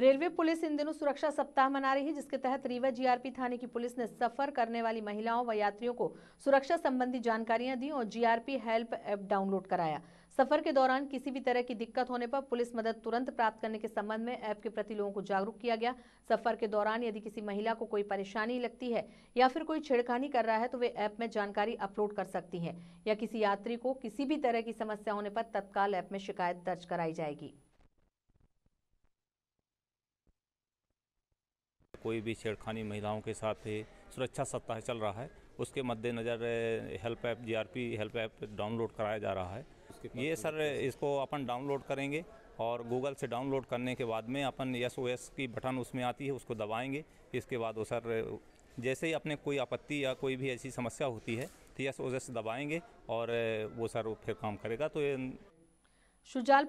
railway police इन दिनों सुरक्षा सप्ताह मना रही है जिसके तहत रीवा जीआरपी थाने की पुलिस ने सफर करने वाली महिलाओं व यात्रियों को सुरक्षा संबंधी जानकारियां दी और जीआरपी हेल्प ऐप डाउनलोड कराया सफर के दौरान किसी भी तरह की दिक्कत होने पर पुलिस मदद तुरंत प्राप्त करने के संबंध में ऐप के प्रति लोगों को जागरूक किया गया सफर के दौरान यदि किसी महिला को कोई परेशानी लगती है या फिर कोई छेड़खानी कर रहा है तो वे ऐप में जानकारी अपलोड कर सकती है या किसी यात्री को किसी भी तरह की समस्या होने पर तत्काल ऐप में शिकायत दर्ज कराई जाएगी कोई भी छेड़खानी महिलाओं के साथ है सुरक्षा सप्ताह चल रहा है उसके मद्देनज़र help app GRP help app download कराया जा रहा है ये सर इसको अपन डाउनलोड करेंगे और गूगल से डाउनलोड करने के बाद में अपन एस ओ एस की बटन उसमें आती है उसको दबाएंगे इसके बाद वो सर जैसे ही अपने कोई आपत्ति या कोई भी ऐसी समस्या होती है तो एस ओ एस दबाएंगे और वो सर वो फिर काम करेगा तो ये शुजालपुर